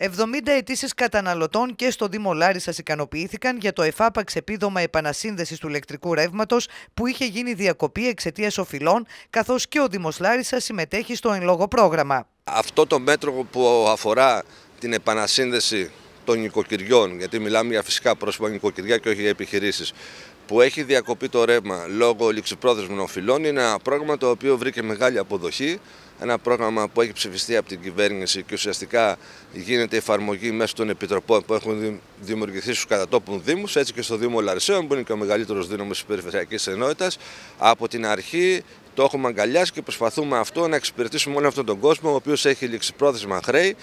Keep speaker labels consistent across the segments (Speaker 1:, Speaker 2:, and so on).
Speaker 1: 70 αιτήσεις καταναλωτών και στο Δήμο Λάρισα ικανοποιήθηκαν για το εφάπαξ επίδομα επανασύνδεσης του ηλεκτρικού ρεύματος που είχε γίνει διακοπή εξαιτίας οφειλών, καθώς και ο Δήμος Λάρισα συμμετέχει στο εν λόγω πρόγραμμα.
Speaker 2: Αυτό το μέτρο που αφορά την επανασύνδεση των νοικοκυριών, γιατί μιλάμε για φυσικά πρόσωπα νοικοκυριά και όχι για επιχειρήσεις, που έχει διακοπεί το ρεύμα λόγω ληξιπρόθεσμων οφειλών, είναι ένα πρόγραμμα το οποίο βρήκε μεγάλη αποδοχή. Ένα πρόγραμμα που έχει ψηφιστεί από την κυβέρνηση και ουσιαστικά γίνεται εφαρμογή μέσω των επιτροπών που έχουν δημιουργηθεί στους κατατόπους Δήμους, έτσι και στο Δήμο Λαρισαίων, που είναι και ο μεγαλύτερος δήμο της Περιφερειακής Ενότητας. Από την αρχή το έχουμε αγκαλιάσει και προσπαθούμε αυτό να εξυπηρετήσουμε όλο αυτόν τον κόσμο, ο οποίος έχει ληξιπρόθεσμα χρέη,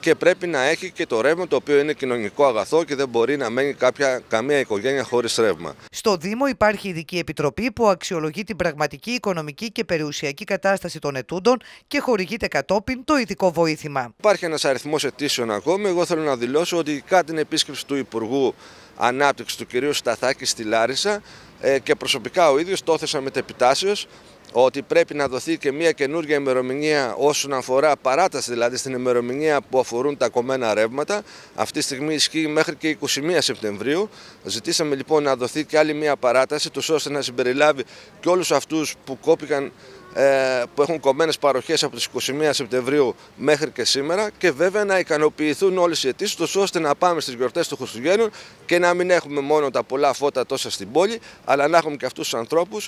Speaker 2: και πρέπει να έχει και το ρεύμα το οποίο είναι κοινωνικό αγαθό και δεν μπορεί να μένει κάποια, καμία οικογένεια χωρίς ρεύμα.
Speaker 1: Στο Δήμο υπάρχει ειδική επιτροπή που αξιολογεί την πραγματική οικονομική και περιουσιακή κατάσταση των ετούντων και χορηγείται κατόπιν το ειδικό βοήθημα.
Speaker 2: Υπάρχει ένας αριθμός αιτήσεων ακόμη. Εγώ θέλω να δηλώσω ότι κατά την επίσκεψη του Υπουργού Ανάπτυξης του κυρίου Σταθάκη στη Λάρισα ε, και προσωπικά ο ίδιος το έθεσα μετεπιτάσεως ότι πρέπει να δοθεί και μια καινούργια ημερομηνία όσον αφορά παράταση, δηλαδή στην ημερομηνία που αφορούν τα κομμένα ρεύματα. Αυτή τη στιγμή ισχύει μέχρι και 21 Σεπτεμβρίου. Ζητήσαμε λοιπόν να δοθεί και άλλη μια παράταση, τους ώστε να συμπεριλάβει και όλους αυτούς που κόπηκαν ε, που έχουν κομμένες παροχές από τις 21 Σεπτεμβρίου μέχρι και σήμερα και βέβαια να ικανοποιηθούν όλες οι αιτήσεις του ώστε να πάμε στις γιορτές του Χριστουγέννων και να μην έχουμε μόνο τα πολλά φώτα τόσα στην πόλη, αλλά να έχουμε και αυτούς τους ανθρώπους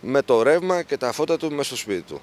Speaker 2: με το ρεύμα και τα φώτα του μέσα στο σπίτι του.